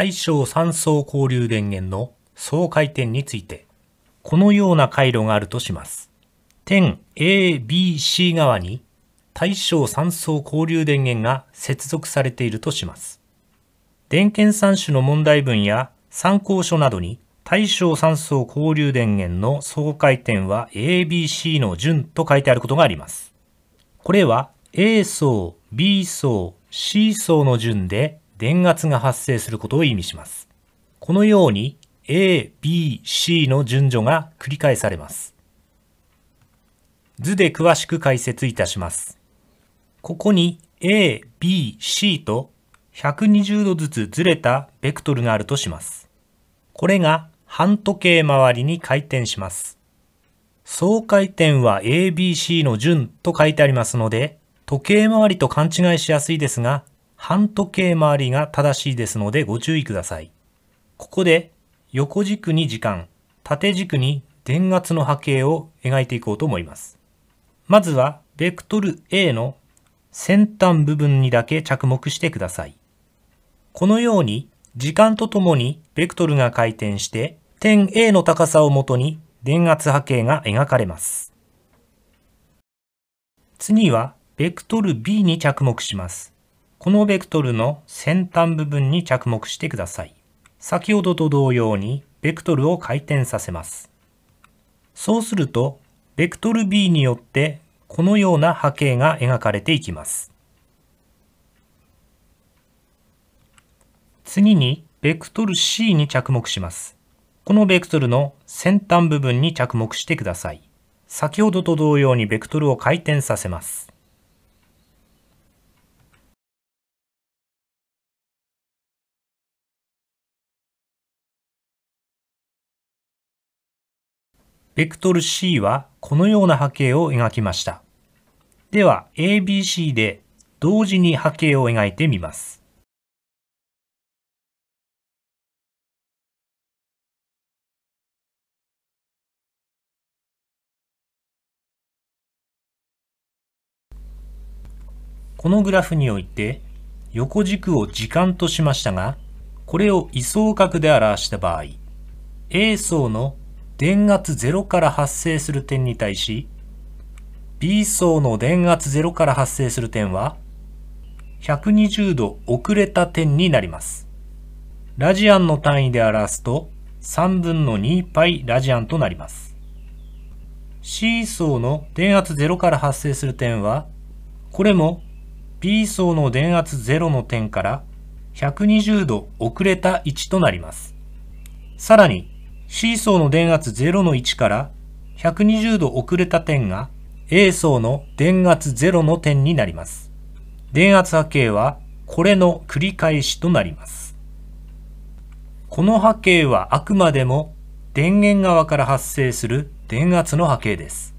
対象三層交流電源の総回転について、このような回路があるとします。点 A、B、C 側に対象三層交流電源が接続されているとします。電源三種の問題文や参考書などに対象三層交流電源の総回転は ABC の順と書いてあることがあります。これは A 層、B 層、C 層の順で電圧が発生することを意味します。このように A、B、C の順序が繰り返されます。図で詳しく解説いたします。ここに A、B、C と120度ずつずれたベクトルがあるとします。これが半時計回りに回転します。総回転は ABC の順と書いてありますので、時計回りと勘違いしやすいですが、半時計回りが正しいですのでご注意ください。ここで横軸に時間、縦軸に電圧の波形を描いていこうと思います。まずは、ベクトル A の先端部分にだけ着目してください。このように、時間とともにベクトルが回転して、点 A の高さをもとに電圧波形が描かれます。次は、ベクトル B に着目します。このベクトルの先端部分に着目してください。先ほどと同様にベクトルを回転させます。そうすると、ベクトル B によってこのような波形が描かれていきます。次に、ベクトル C に着目します。このベクトルの先端部分に着目してください。先ほどと同様にベクトルを回転させます。ベクトル C はこのような波形を描きました。では ABC で同時に波形を描いてみます。このグラフにおいて横軸を時間としましたがこれを位相角で表した場合 A 層の電圧0から発生する点に対し B 層の電圧0から発生する点は120度遅れた点になります。ラジアンの単位で表すと3分の2パイラジアンとなります。C 層の電圧0から発生する点はこれも B 層の電圧0の点から120度遅れた位置となります。さらに C 層の電圧0の位置から120度遅れた点が A 層の電圧0の点になります。電圧波形はこれの繰り返しとなります。この波形はあくまでも電源側から発生する電圧の波形です。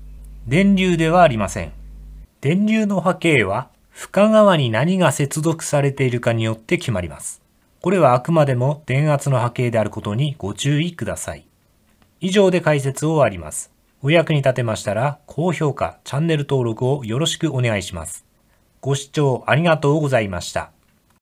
電流ではありません。電流の波形は負荷側に何が接続されているかによって決まります。これはあくまでも電圧の波形であることにご注意ください。以上で解説を終わります。お役に立てましたら、高評価、チャンネル登録をよろしくお願いします。ご視聴ありがとうございました。